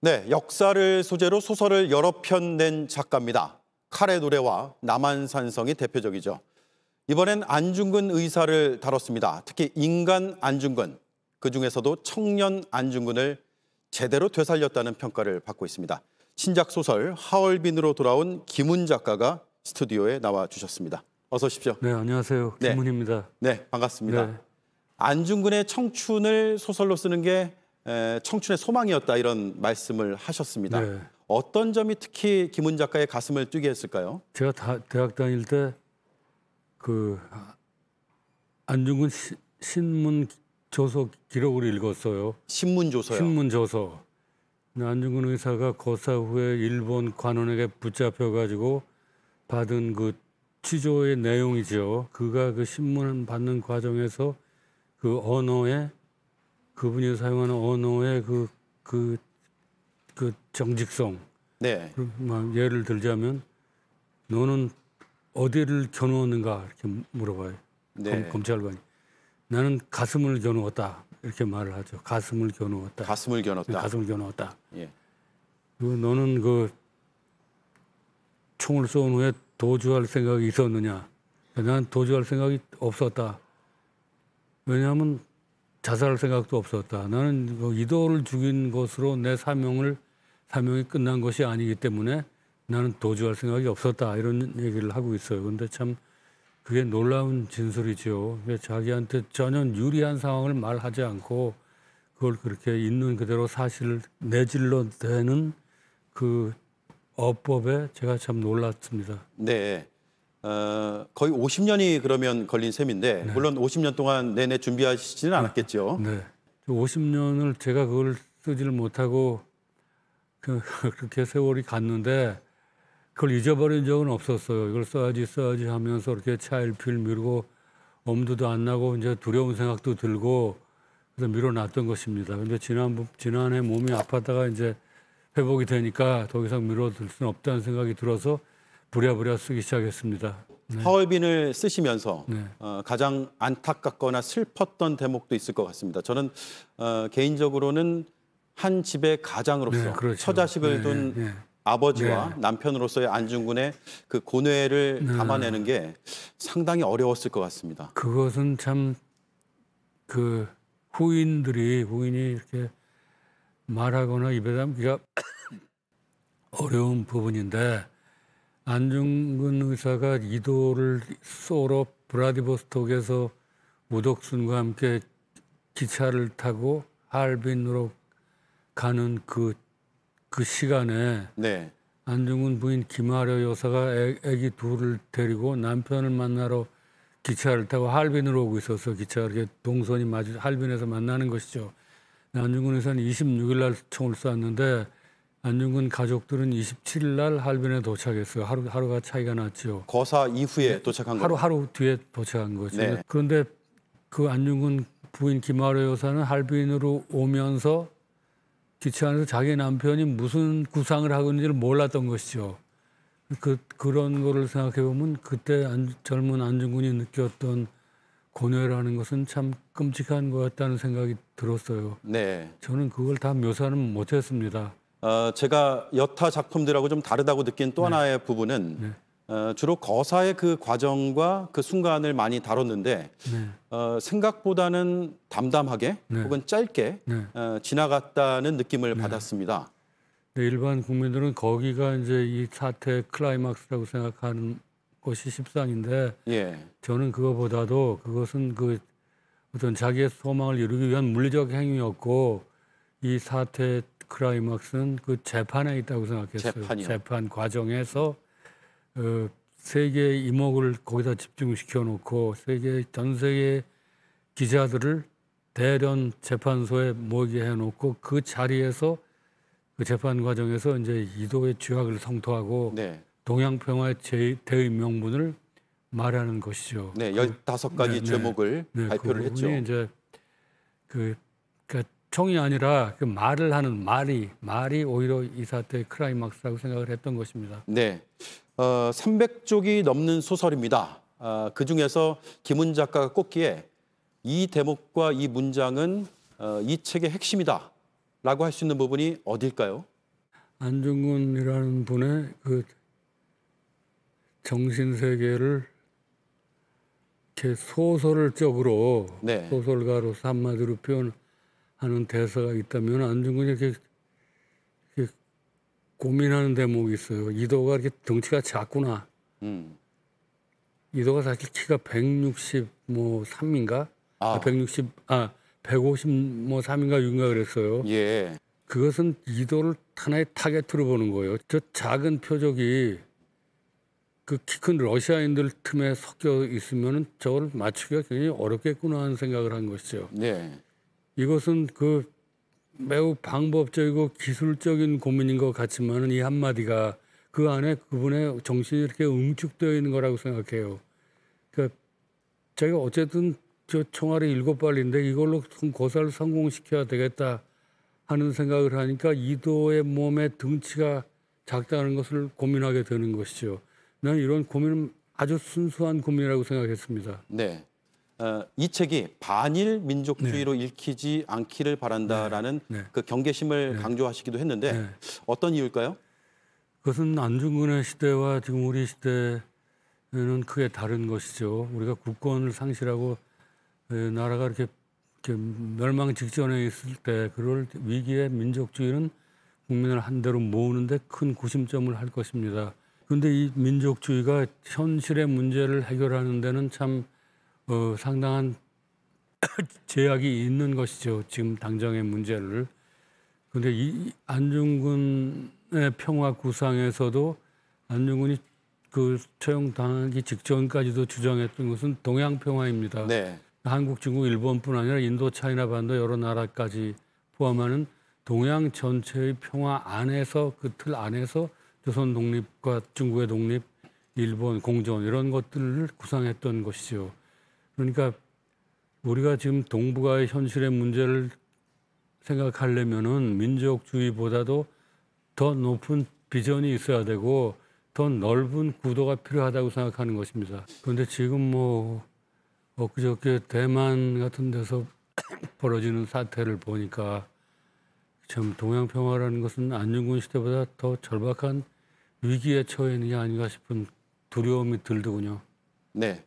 네, 역사를 소재로 소설을 여러 편 낸 작가입니다. 칼의 노래와 남한산성이 대표적이죠. 이번엔 안중근 의사를 다뤘습니다. 특히 인간 안중근, 그중에서도 청년 안중근을 제대로 되살렸다는 평가를 받고 있습니다. 신작 소설 하얼빈으로 돌아온 김훈 작가가 스튜디오에 나와 주셨습니다. 어서 오십시오. 네, 안녕하세요. 네. 김훈입니다. 네, 네 반갑습니다. 네. 안중근의 청춘을 소설로 쓰는 게 청춘의 소망이었다 이런 말씀을 하셨습니다. 네. 어떤 점이 특히 김훈 작가의 가슴을 뛰게 했을까요? 제가 다, 대학 다닐 때 그 안중근 시, 신문 조서 기록을 읽었어요. 신문 조서요. 신문 조서. 안중근 의사가 거사 후에 일본 관원에게 붙잡혀 가지고 받은 그 취조의 내용이죠. 그가 그 신문을 받는 과정에서 그 언어의 그분이 사용하는 언어의 그, 그, 그 정직성. 네. 그 뭐 예를 들자면 너는 어디를 겨누었는가 이렇게 물어봐요. 네. 검, 찰관이 나는 가슴을 겨누었다 이렇게 말을 하죠. 가슴을 겨누었다. 가슴을 겨누었다. 네, 가슴을 겨누었다. 예. 그 너는 그 총을 쏜 후에 도주할 생각이 있었느냐? 난 도주할 생각이 없었다. 왜냐하면 자살할 생각도 없었다. 나는 그 이도를 죽인 것으로 내 사명을 사명이 끝난 것이 아니기 때문에 나는 도주할 생각이 없었다 이런 얘기를 하고 있어요. 근데 참 그게 놀라운 진술이지요. 자기한테 전혀 유리한 상황을 말하지 않고 그걸 그렇게 있는 그대로 사실을 내질러 대는 그 어법에 제가 참 놀랐습니다. 네. 어, 거의 50년이 그러면 걸린 셈인데 네. 물론 50년 동안 내내 준비하시지는 네. 않았겠죠. 네. 50년을 그 제가 그걸 쓰지를 못하고 그, 그렇게 세월이 갔는데 그걸 잊어버린 적은 없었어요. 이걸 써야지 써야지 하면서 이렇게 차일필 미루고 엄두도 안 나고 이제 두려운 생각도 들고 그래서 밀어놨던 것입니다. 근데 지난 지난해 몸이 아팠다가 이제 회복이 되니까 더 이상 밀어둘 수는 없다는 생각이 들어서 부랴부랴 쓰기 시작했습니다. 네. 서울빈을 쓰시면서 네. 어, 가장 안타깝거나 슬펐던 대목도 있을 것 같습니다. 저는 어, 개인적으로는 한 집의 가장으로서 네, 그렇죠. 처자식을 네, 둔 네, 네. 아버지와 남편으로서의 안중근의 그 고뇌를 담아내는 게 상당히 어려웠을 것 같습니다. 그것은 참 그 후인들이 후인이 이렇게 말하거나 입에다 그러 그러니까 어려운 부분인데 안중근 의사가 이도를 쏘러 브라디보스톡에서 오덕순과 함께 기차를 타고 할빈으로 가는 그, 그 시간에 네. 안중근 부인 김하려 여사가 애, 기 둘을 데리고 남편을 만나러 기차를 타고 할빈으로 오고 있어서 기차가 이렇게 동선이 마주 할빈에서 만나는 것이죠. 안중근 의사는 26일 날 총을 쐈는데 안중근 가족들은 27일 날할빈에 도착했어요. 하루 하루가 차이가 났죠. 거사 이후에 네. 도착한 하루 하루 뒤에 도착한 거죠. 네. 그런데 그 안중근 부인 김하루 여사는 할빈으로 오면서 기차 안에서 자기 남편이 무슨 구상을 하고 있는지를 몰랐던 것이죠. 그 그런 거를 생각해 보면 그때 안, 젊은 안중근이 느꼈던 고뇌라는 것은 참 끔찍한 것 같다는 생각이 들었어요. 네. 저는 그걸 다 묘사는 못했습니다. 어, 제가 여타 작품들하고 좀 다르다고 느낀 또 네. 하나의 부분은 네. 어, 주로 거사의 그 과정과 그 순간을 많이 다뤘는데 네. 어, 생각보다는 담담하게 네. 혹은 짧게 네. 어, 지나갔다는 느낌을 받았습니다. 일반 국민들은 거기가 이제 이 사태 클라이막스라고 생각하는 것이 십상인데 예. 저는 그거보다도 그것은 그 어떤 자기의 소망을 이루기 위한 물리적 행위였고 이 사태 크라이막스는 그 재판에 있다고 생각했어요. 재판이요. 재판 과정에서 어, 세계의 이목을 거기다 집중시켜 놓고 세계 전 세계 기자들을 대련 재판소에 모이게 해 놓고 그 자리에서 그 재판 과정에서 이제 이도의 죄악을 성토하고 네. 동양 평화의 대의 명분을 말하는 것이죠. 네, 그 열다 가지 그, 네, 제목을 네, 발표를 그 했죠. 이제 그 총이 아니라 그 말을 하는 말이 말이 오히려 이 사태의 크라이막스라고 생각을 했던 것입니다. 네, 어, 300쪽이 넘는 소설입니다. 어, 그 중에서 김은 작가가 꼽기에 이 대목과 이 문장은 어, 이 책의 핵심이다라고 할 수 있는 부분이 어딜까요? 안중근이라는 분의 그 정신 세계를 이렇게 소설적으로 네. 소설가로서 한마디로 표현. 하는 대사가 있다면 안중근이 이렇게, 고민하는 대목이 있어요. 이도가 이렇게 덩치가 작구나. 음. 이도가 사실 키가 160뭐 3인가? 아, 160, 아, 150뭐 3인가 6인가 그랬어요. 예. 그것은 이도를 하나의 타겟으로 보는 거예요. 저 작은 표적이 그 키 큰 러시아인들 틈에 섞여 있으면은 저걸 맞추기가 굉장히 어렵겠구나 하는 생각을 한 것이죠. 네. 이것은 그 매우 방법적이고 기술적인 고민인 것 같지만 이 한마디가 그 안에 그분의 정신이 이렇게 응축되어 있는 거라고 생각해요. 그러니까 제가 어쨌든 저 총알이 일곱 발인데 이걸로 고사를 성공시켜야 되겠다 하는 생각을 하니까 이도의 몸의 등치가 작다는 것을 고민하게 되는 것이죠. 난 이런 고민은 아주 순수한 고민이라고 생각했습니다. 네. 어, 이 책이 반일 민족주의로 네. 읽히지 않기를 바란다라는 네. 네. 그 경계심을 네. 강조하시기도 했는데 네. 어떤 이유일까요? 그것은 안중근의 시대와 지금 우리 시대는 크게 다른 것이죠. 우리가 국권을 상실하고 나라가 이렇게, 이렇게 멸망 직전에 있을 때 그럴 위기에 민족주의는 국민을 한대로 모으는데 큰 구심점을 할 것입니다. 그런데 이 민족주의가 현실의 문제를 해결하는 데는 참 어, 상당한 제약이 있는 것이죠. 지금 당장의 문제를. 근데 이 안중근의 평화 구상에서도 안중근이 그 처형당하기 직전까지도 주장했던 것은 동양 평화입니다. 네. 한국, 중국, 일본뿐 아니라 인도, 차이나 반도 여러 나라까지 포함하는 동양 전체의 평화 안에서 그 틀 안에서 조선 독립과 중국의 독립, 일본 공존 이런 것들을 구상했던 것이죠. 그러니까 우리가 지금 동북아의 현실의 문제를 생각하려면은 민족주의보다도 더 높은 비전이 있어야 되고 더 넓은 구도가 필요하다고 생각하는 것입니다. 그런데 지금 뭐 엊그저께 대만 같은 데서 벌어지는 사태를 보니까 참 동양 평화라는 것은 안중근 시대보다 더 절박한 위기에 처해 있는 게 아닌가 싶은 두려움이 들더군요. 네.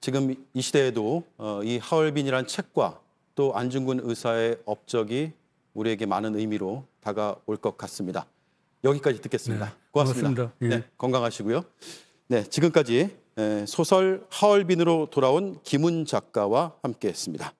지금 이 시대에도 어, 이 하얼빈이란 책과 또 안중근 의사의 업적이 우리에게 많은 의미로 다가올 것 같습니다. 여기까지 듣겠습니다. 네, 고맙습니다. 예. 네, 건강하시고요. 네, 지금까지 소설 하얼빈으로 돌아온 김훈 작가와 함께했습니다.